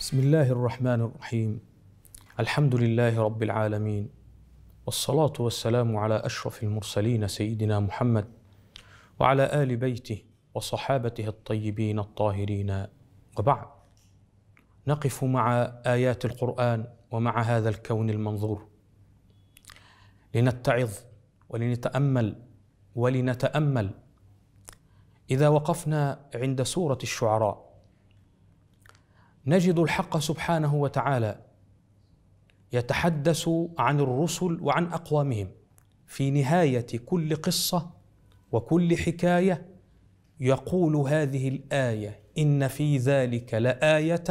بسم الله الرحمن الرحيم الحمد لله رب العالمين والصلاة والسلام على أشرف المرسلين سيدنا محمد وعلى آل بيته وصحابته الطيبين الطاهرين وبعد نقف مع آيات القرآن ومع هذا الكون المنظور لنتعظ ولنتأمل ولنتأمل إذا وقفنا عند سورة الشعراء نجد الحق سبحانه وتعالى يتحدث عن الرسل وعن اقوامهم في نهايه كل قصه وكل حكايه يقول هذه الايه ان في ذلك لايه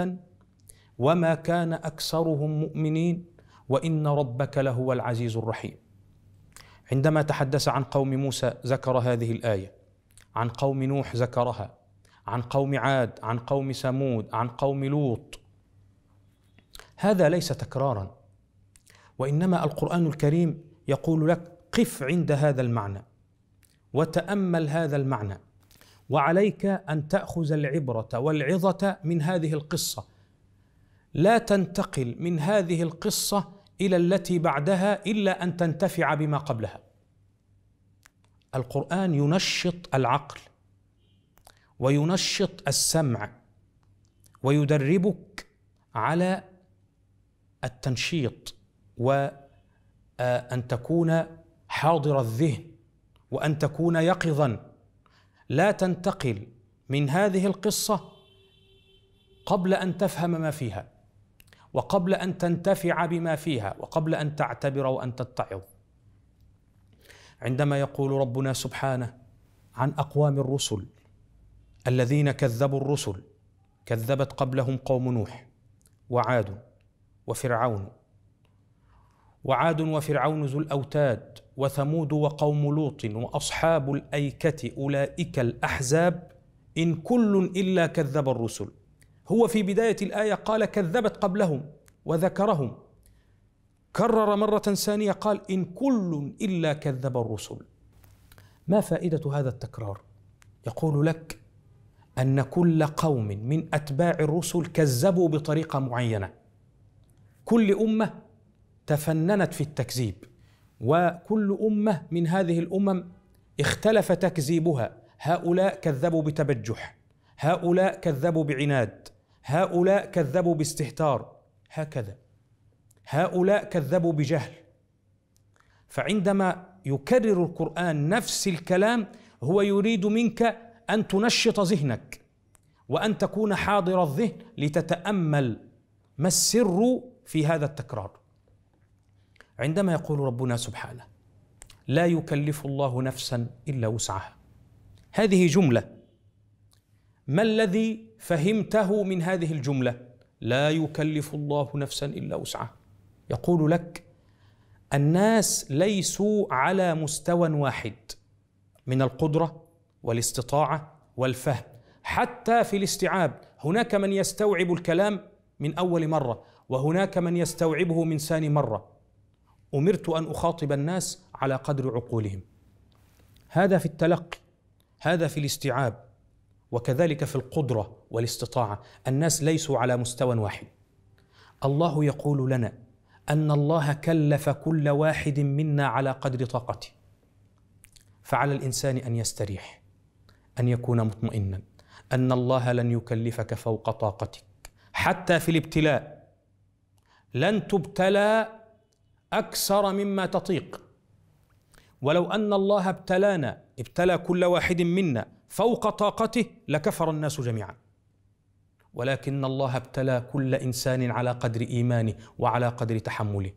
وما كان اكثرهم مؤمنين وان ربك لهو العزيز الرحيم عندما تحدث عن قوم موسى ذكر هذه الايه عن قوم نوح ذكرها عن قوم عاد عن قوم ثمود عن قوم لوط هذا ليس تكرارا وانما القران الكريم يقول لك قف عند هذا المعنى وتامل هذا المعنى وعليك ان تاخذ العبره والعظه من هذه القصه لا تنتقل من هذه القصه الى التي بعدها الا ان تنتفع بما قبلها القران ينشط العقل وينشط السمع ويدربك على التنشيط وأن آه، تكون حاضر الذهن وأن تكون يقظا لا تنتقل من هذه القصة قبل أن تفهم ما فيها وقبل أن تنتفع بما فيها وقبل أن تعتبر وأن تتعظ عندما يقول ربنا سبحانه عن أقوام الرسل الذين كذبوا الرسل كذبت قبلهم قوم نوح وعاد وفرعون وعاد وفرعون ذو الاوتاد وثمود وقوم لوط واصحاب الايكه اولئك الاحزاب ان كل الا كذب الرسل هو في بدايه الايه قال كذبت قبلهم وذكرهم كرر مره ثانيه قال ان كل الا كذب الرسل ما فائده هذا التكرار يقول لك ان كل قوم من اتباع الرسل كذبوا بطريقه معينه كل امه تفننت في التكذيب وكل امه من هذه الامم اختلف تكذيبها هؤلاء كذبوا بتبجح هؤلاء كذبوا بعناد هؤلاء كذبوا باستهتار هكذا هؤلاء كذبوا بجهل فعندما يكرر القران نفس الكلام هو يريد منك ان تنشط ذهنك وان تكون حاضر الذهن لتتامل ما السر في هذا التكرار عندما يقول ربنا سبحانه لا يكلف الله نفسا الا وسعها هذه جمله ما الذي فهمته من هذه الجمله لا يكلف الله نفسا الا وسعها يقول لك الناس ليسوا على مستوى واحد من القدره والاستطاعه والفهم حتى في الاستيعاب هناك من يستوعب الكلام من اول مره وهناك من يستوعبه من ثاني مره امرت ان اخاطب الناس على قدر عقولهم هذا في التلقي هذا في الاستيعاب وكذلك في القدره والاستطاعه الناس ليسوا على مستوى واحد الله يقول لنا ان الله كلف كل واحد منا على قدر طاقته فعلى الانسان ان يستريح ان يكون مطمئنا ان الله لن يكلفك فوق طاقتك حتى في الابتلاء لن تبتلى اكثر مما تطيق ولو ان الله ابتلانا ابتلى كل واحد منا فوق طاقته لكفر الناس جميعا ولكن الله ابتلى كل انسان على قدر ايمانه وعلى قدر تحمله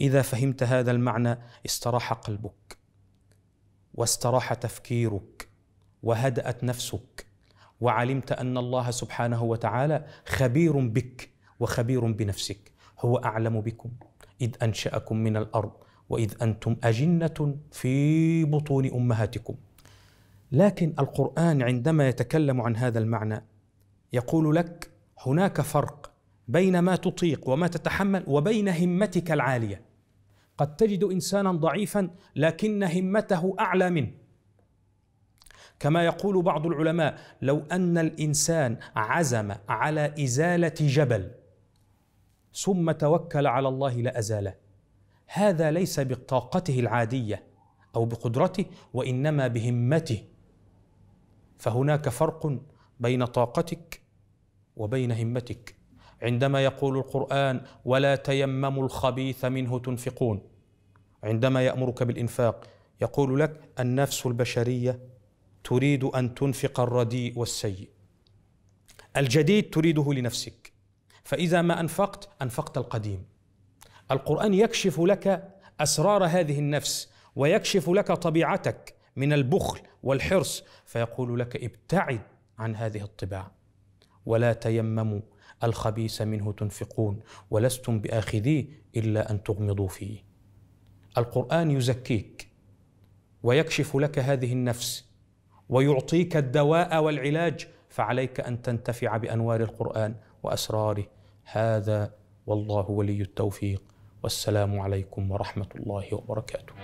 اذا فهمت هذا المعنى استراح قلبك واستراح تفكيرك وهدأت نفسك وعلمت أن الله سبحانه وتعالى خبير بك وخبير بنفسك هو أعلم بكم إذ أنشأكم من الأرض وإذ أنتم أجنة في بطون أمهاتكم لكن القرآن عندما يتكلم عن هذا المعنى يقول لك هناك فرق بين ما تطيق وما تتحمل وبين همتك العاليه قد تجد انسانا ضعيفا لكن همته اعلى منه كما يقول بعض العلماء لو ان الانسان عزم على ازاله جبل ثم توكل على الله لازاله هذا ليس بطاقته العاديه او بقدرته وانما بهمته فهناك فرق بين طاقتك وبين همتك عندما يقول القران ولا تيمموا الخبيث منه تنفقون عندما يامرك بالانفاق يقول لك النفس البشريه تريد ان تنفق الرديء والسيء الجديد تريده لنفسك فاذا ما انفقت انفقت القديم القران يكشف لك اسرار هذه النفس ويكشف لك طبيعتك من البخل والحرص فيقول لك ابتعد عن هذه الطباع ولا تيمموا الخبيث منه تنفقون ولستم باخذيه الا ان تغمضوا فيه القران يزكيك ويكشف لك هذه النفس ويعطيك الدواء والعلاج فعليك ان تنتفع بانوار القران واسراره هذا والله ولي التوفيق والسلام عليكم ورحمه الله وبركاته